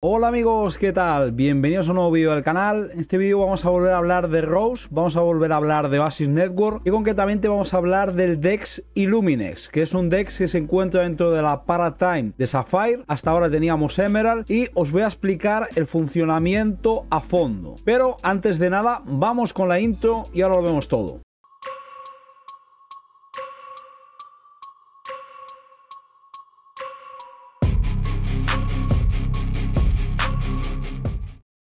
Hola amigos, ¿qué tal? Bienvenidos a un nuevo vídeo del canal. En este vídeo vamos a volver a hablar de Rose, vamos a volver a hablar de BASIS Network y concretamente vamos a hablar del Dex Illuminex, que es un Dex que se encuentra dentro de la Paratime de Sapphire. Hasta ahora teníamos Emerald y os voy a explicar el funcionamiento a fondo. Pero antes de nada, vamos con la intro y ahora lo vemos todo.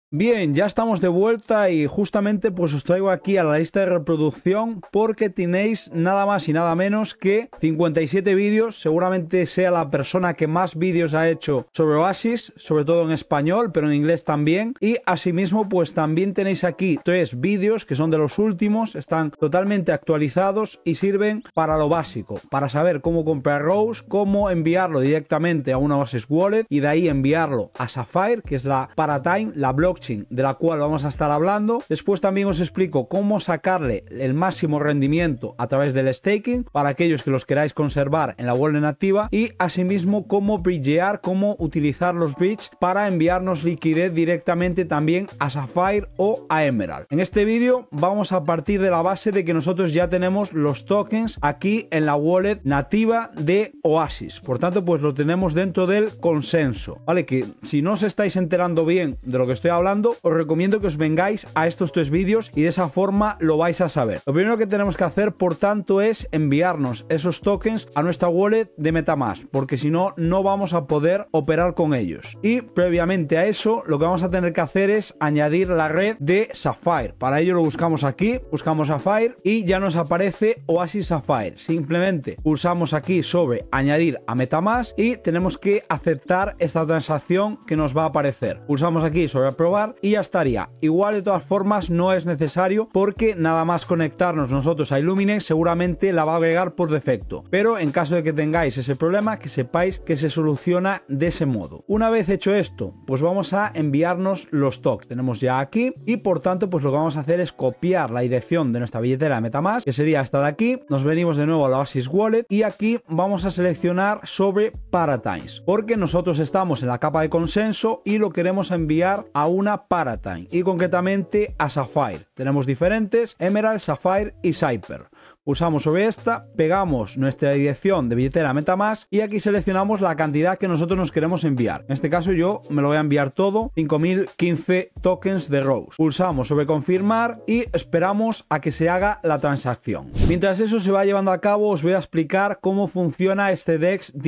Bien, ya estamos de vuelta y justamente pues os traigo aquí a la lista de reproducción porque tenéis nada más y nada menos que 57 vídeos, seguramente sea la persona que más vídeos ha hecho sobre Oasis, sobre todo en español, pero en inglés también y asimismo pues también tenéis aquí tres vídeos que son de los últimos, están totalmente actualizados y sirven para lo básico, para saber cómo comprar Rose, cómo enviarlo directamente a una Oasis Wallet y de ahí enviarlo a Sapphire, que es la Paratime, la blog de la cual vamos a estar hablando. Después también os explico cómo sacarle el máximo rendimiento a través del staking para aquellos que los queráis conservar en la wallet nativa y asimismo cómo bridgear, cómo utilizar los bridge para enviarnos liquidez directamente también a Sapphire o a Emerald. En este vídeo vamos a partir de la base de que nosotros ya tenemos los tokens aquí en la wallet nativa de Oasis. Por tanto, pues lo tenemos dentro del consenso, ¿vale? Que si no os estáis enterando bien de lo que estoy hablando, os recomiendo que os vengáis a estos tres vídeos y de esa forma lo vais a saber. Lo primero que tenemos que hacer, por tanto, es enviarnos esos tokens a nuestra wallet de Metamask, porque si no, no vamos a poder operar con ellos. Y previamente a eso, lo que vamos a tener que hacer es añadir la red de Sapphire. Para ello lo buscamos aquí, buscamos Sapphire y ya nos aparece Oasis Sapphire. Simplemente pulsamos aquí sobre añadir a Metamask y tenemos que aceptar esta transacción que nos va a aparecer. Pulsamos aquí sobre aprobar y ya estaría. Igual de todas formas no es necesario porque nada más conectarnos nosotros a Illumine seguramente la va a agregar por defecto. Pero en caso de que tengáis ese problema que sepáis que se soluciona de ese modo. Una vez hecho esto pues vamos a enviarnos los tocs. Tenemos ya aquí y por tanto pues lo que vamos a hacer es copiar la dirección de nuestra billetera MetaMask que sería esta de aquí. Nos venimos de nuevo a la Oasis Wallet y aquí vamos a seleccionar sobre Paratimes porque nosotros estamos en la capa de consenso y lo queremos enviar a una una Paratime y concretamente a Sapphire. Tenemos diferentes, Emerald, Sapphire y Cyper pulsamos sobre esta, pegamos nuestra dirección de billetera MetaMask y aquí seleccionamos la cantidad que nosotros nos queremos enviar. En este caso yo me lo voy a enviar todo, 5015 tokens de Rose. Pulsamos sobre confirmar y esperamos a que se haga la transacción. Mientras eso se va llevando a cabo os voy a explicar cómo funciona este DEX de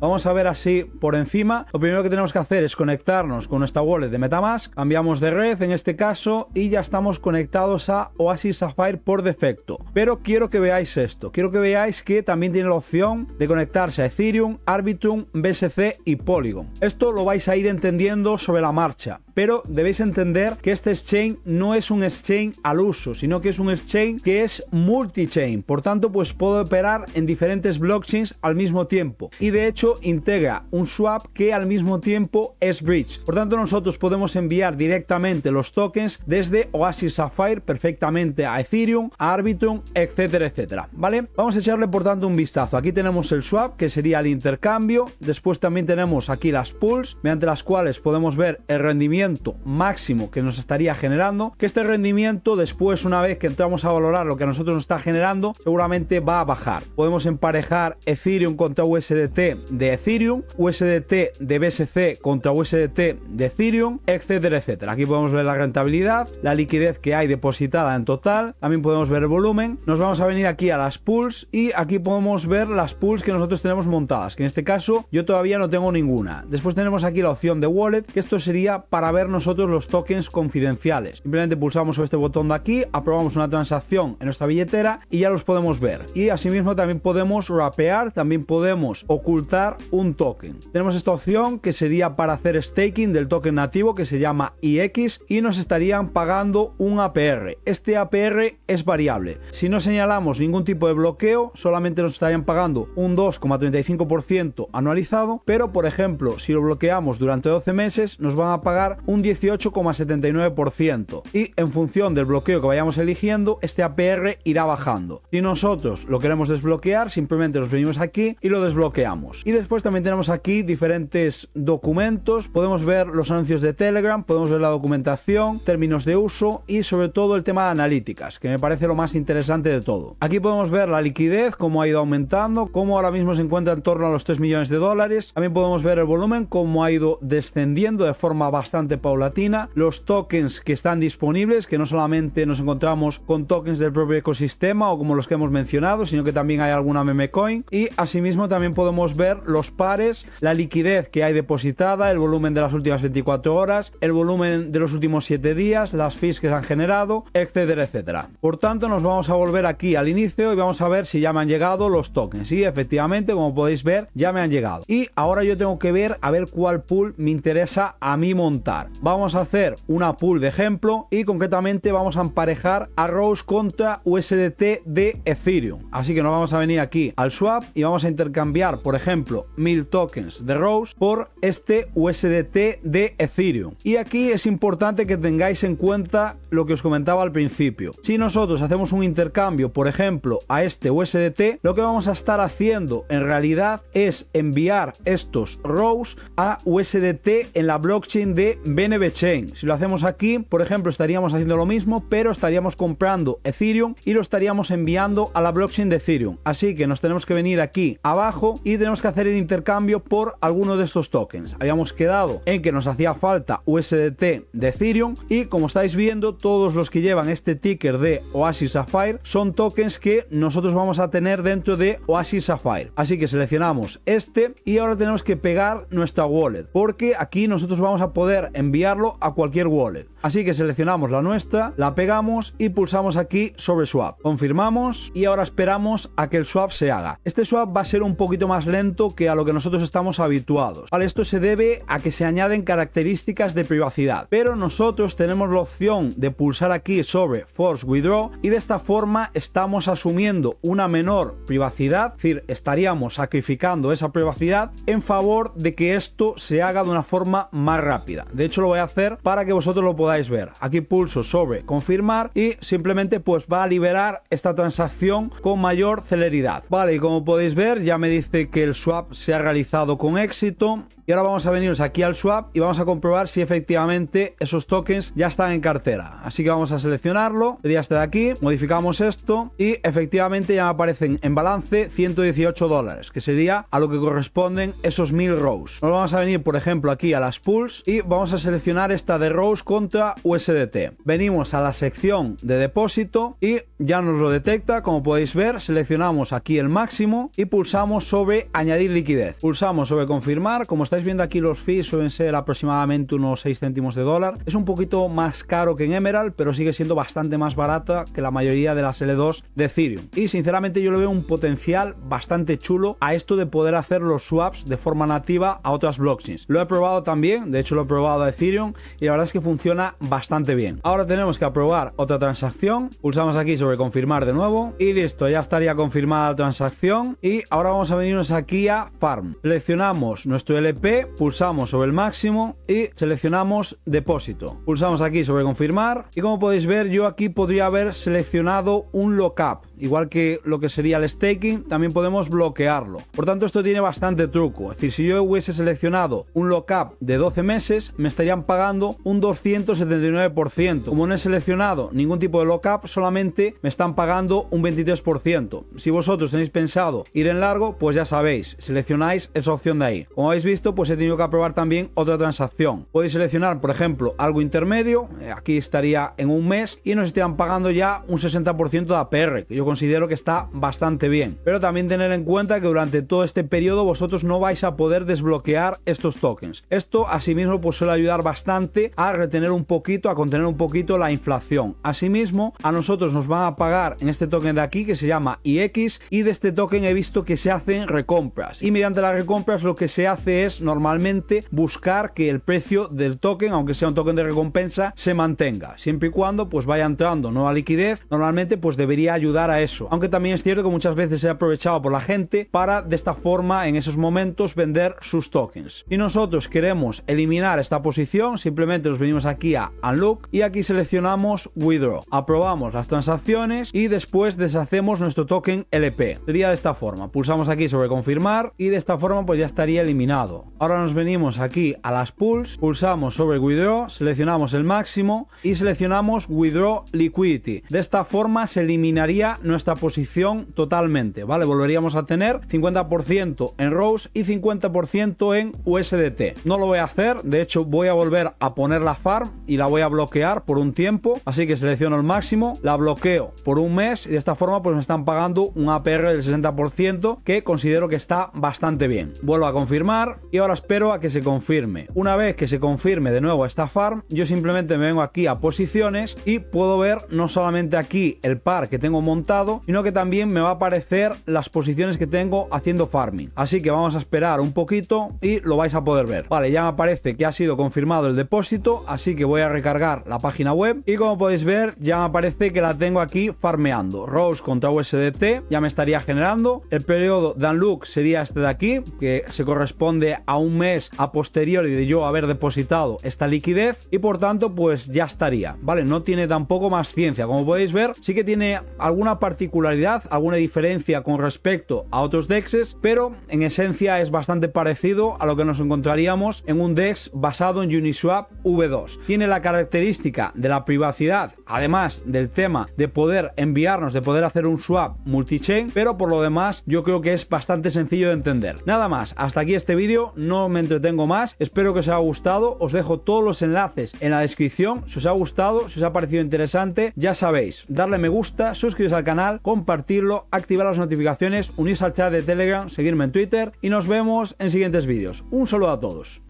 Vamos a ver así por encima. Lo primero que tenemos que hacer es conectarnos con nuestra wallet de MetaMask, cambiamos de red en este caso y ya estamos conectados a Oasis Sapphire por defecto. Pero quiero que veáis esto. Quiero que veáis que también tiene la opción de conectarse a Ethereum, Arbitrum, BSC y Polygon. Esto lo vais a ir entendiendo sobre la marcha pero debéis entender que este exchange no es un exchange al uso, sino que es un exchange que es multi-chain. Por tanto, pues puedo operar en diferentes blockchains al mismo tiempo. Y de hecho, integra un swap que al mismo tiempo es bridge. Por tanto, nosotros podemos enviar directamente los tokens desde Oasis Sapphire perfectamente a Ethereum, a Arbitrum, etcétera, etcétera. ¿Vale? Vamos a echarle por tanto un vistazo. Aquí tenemos el swap, que sería el intercambio. Después también tenemos aquí las pools, mediante las cuales podemos ver el rendimiento máximo que nos estaría generando, que este rendimiento después, una vez que entramos a valorar lo que nosotros nos está generando, seguramente va a bajar. Podemos emparejar Ethereum contra USDT de Ethereum, USDT de BSC contra USDT de Ethereum, etcétera, etcétera. Aquí podemos ver la rentabilidad, la liquidez que hay depositada en total, también podemos ver el volumen. Nos vamos a venir aquí a las pools y aquí podemos ver las pools que nosotros tenemos montadas, que en este caso yo todavía no tengo ninguna. Después tenemos aquí la opción de wallet, que esto sería para ver nosotros los tokens confidenciales. Simplemente pulsamos este botón de aquí, aprobamos una transacción en nuestra billetera y ya los podemos ver. Y asimismo también podemos rapear, también podemos ocultar un token. Tenemos esta opción que sería para hacer staking del token nativo que se llama IX y nos estarían pagando un APR. Este APR es variable. Si no señalamos ningún tipo de bloqueo, solamente nos estarían pagando un 2,35% anualizado, pero por ejemplo, si lo bloqueamos durante 12 meses, nos van a pagar un 18,79%. Y en función del bloqueo que vayamos eligiendo, este APR irá bajando. Si nosotros lo queremos desbloquear, simplemente nos venimos aquí y lo desbloqueamos. Y después también tenemos aquí diferentes documentos, podemos ver los anuncios de Telegram, podemos ver la documentación, términos de uso y sobre todo el tema de analíticas, que me parece lo más interesante de todo. Aquí podemos ver la liquidez, cómo ha ido aumentando, cómo ahora mismo se encuentra en torno a los 3 millones de dólares. También podemos ver el volumen, cómo ha ido descendiendo de forma bastante paulatina. Los tokens que están disponibles, que no solamente nos encontramos con tokens del propio ecosistema o como los que hemos mencionado, sino que también hay alguna meme coin. Y asimismo también podemos ver los pares, la liquidez que hay depositada, el volumen de las últimas 24 horas, el volumen de los últimos 7 días, las fees que se han generado, etcétera, etcétera. Por tanto, nos vamos a volver aquí al inicio y vamos a ver si ya me han llegado los tokens. Y efectivamente, como podéis ver, ya me han llegado. Y ahora yo tengo que ver a ver cuál pool me interesa a mí montar. Vamos a hacer una pool de ejemplo y concretamente vamos a emparejar a Rose contra USDT de Ethereum. Así que nos vamos a venir aquí al swap y vamos a intercambiar, por ejemplo, 1000 tokens de Rose por este USDT de Ethereum. Y aquí es importante que tengáis en cuenta lo que os comentaba al principio. Si nosotros hacemos un intercambio, por ejemplo, a este USDT, lo que vamos a estar haciendo en realidad es enviar estos Rose a USDT en la blockchain de BNB Chain. Si lo hacemos aquí, por ejemplo, estaríamos haciendo lo mismo, pero estaríamos comprando Ethereum y lo estaríamos enviando a la blockchain de Ethereum. Así que nos tenemos que venir aquí abajo y tenemos que hacer el intercambio por alguno de estos tokens. Habíamos quedado en que nos hacía falta USDT de Ethereum y como estáis viendo, todos los que llevan este ticker de Oasis Sapphire son tokens que nosotros vamos a tener dentro de Oasis Sapphire. Así que seleccionamos este y ahora tenemos que pegar nuestra wallet porque aquí nosotros vamos a poder enviarlo a cualquier wallet. Así que seleccionamos la nuestra, la pegamos y pulsamos aquí sobre swap. Confirmamos y ahora esperamos a que el swap se haga. Este swap va a ser un poquito más lento que a lo que nosotros estamos habituados. Vale, esto se debe a que se añaden características de privacidad, pero nosotros tenemos la opción de pulsar aquí sobre force withdraw y de esta forma estamos asumiendo una menor privacidad, es decir, estaríamos sacrificando esa privacidad en favor de que esto se haga de una forma más rápida. De hecho, lo voy a hacer para que vosotros lo podáis ver. Aquí pulso sobre confirmar y simplemente pues va a liberar esta transacción con mayor celeridad. Vale, y como podéis ver, ya me dice que el swap se ha realizado con éxito y ahora vamos a venirnos aquí al swap y vamos a comprobar si efectivamente esos tokens ya están en cartera. Así que vamos a seleccionarlo, sería este de aquí, modificamos esto y efectivamente ya me aparecen en balance 118 dólares, que sería a lo que corresponden esos 1000 rows. Nos vamos a venir, por ejemplo, aquí a las pools y vamos a seleccionar esta de rows contra USDT. Venimos a la sección de depósito y ya nos lo detecta, como podéis ver, seleccionamos aquí el máximo y pulsamos sobre añadir liquidez. Pulsamos sobre confirmar, como está estáis viendo aquí los fees suelen ser aproximadamente unos 6 céntimos de dólar. Es un poquito más caro que en Emerald, pero sigue siendo bastante más barata que la mayoría de las L2 de Ethereum. Y sinceramente yo le veo un potencial bastante chulo a esto de poder hacer los swaps de forma nativa a otras blockchains. Lo he probado también, de hecho lo he probado a Ethereum y la verdad es que funciona bastante bien. Ahora tenemos que aprobar otra transacción, pulsamos aquí sobre confirmar de nuevo y listo, ya estaría confirmada la transacción y ahora vamos a venirnos aquí a Farm. Seleccionamos nuestro LP pulsamos sobre el máximo y seleccionamos depósito. Pulsamos aquí sobre confirmar y como podéis ver yo aquí podría haber seleccionado un lockup igual que lo que sería el staking, también podemos bloquearlo. Por tanto, esto tiene bastante truco. Es decir, si yo hubiese seleccionado un lockup de 12 meses, me estarían pagando un 279%. Como no he seleccionado ningún tipo de lockup, solamente me están pagando un 23%. Si vosotros tenéis pensado ir en largo, pues ya sabéis, seleccionáis esa opción de ahí. Como habéis visto, pues he tenido que aprobar también otra transacción. Podéis seleccionar, por ejemplo, algo intermedio, eh, aquí estaría en un mes y nos estarían pagando ya un 60% de APR, que yo considero que está bastante bien. Pero también tener en cuenta que durante todo este periodo vosotros no vais a poder desbloquear estos tokens. Esto asimismo pues suele ayudar bastante a retener un poquito, a contener un poquito la inflación. Asimismo, a nosotros nos van a pagar en este token de aquí que se llama IX y de este token he visto que se hacen recompras. Y mediante las recompras lo que se hace es normalmente buscar que el precio del token, aunque sea un token de recompensa, se mantenga. Siempre y cuando pues vaya entrando nueva liquidez, normalmente pues debería ayudar a eso. Aunque también es cierto que muchas veces se ha aprovechado por la gente para de esta forma en esos momentos vender sus tokens. y nosotros queremos eliminar esta posición, simplemente nos venimos aquí a Unlock y aquí seleccionamos Withdraw. Aprobamos las transacciones y después deshacemos nuestro token LP. Sería de esta forma. Pulsamos aquí sobre confirmar y de esta forma pues ya estaría eliminado. Ahora nos venimos aquí a las pools, pulsamos sobre Withdraw, seleccionamos el máximo y seleccionamos Withdraw Liquidity. De esta forma se eliminaría nuestra posición totalmente, ¿vale? Volveríamos a tener 50% en Rose y 50% en USDT. No lo voy a hacer, de hecho voy a volver a poner la farm y la voy a bloquear por un tiempo, así que selecciono el máximo, la bloqueo por un mes y de esta forma pues me están pagando un APR del 60% que considero que está bastante bien. Vuelvo a confirmar y ahora espero a que se confirme. Una vez que se confirme de nuevo esta farm, yo simplemente me vengo aquí a posiciones y puedo ver no solamente aquí el par que tengo montado, sino que también me va a aparecer las posiciones que tengo haciendo farming. Así que vamos a esperar un poquito y lo vais a poder ver. Vale, ya me aparece que ha sido confirmado el depósito, así que voy a recargar la página web y como podéis ver ya me aparece que la tengo aquí farmeando. Rose contra USDT ya me estaría generando. El periodo Danlook sería este de aquí, que se corresponde a un mes a posteriori de yo haber depositado esta liquidez y por tanto pues ya estaría. Vale, no tiene tampoco más ciencia. Como podéis ver, sí que tiene alguna particularidad, alguna diferencia con respecto a otros DEXs, pero en esencia es bastante parecido a lo que nos encontraríamos en un DEX basado en Uniswap V2. Tiene la característica de la privacidad, además del tema de poder enviarnos, de poder hacer un swap multichain, pero por lo demás yo creo que es bastante sencillo de entender. Nada más, hasta aquí este vídeo, no me entretengo más, espero que os haya gustado, os dejo todos los enlaces en la descripción, si os ha gustado, si os ha parecido interesante, ya sabéis, darle me gusta, suscribiros al canal, compartirlo, activar las notificaciones, unirse al chat de Telegram, seguirme en Twitter y nos vemos en siguientes vídeos. Un saludo a todos.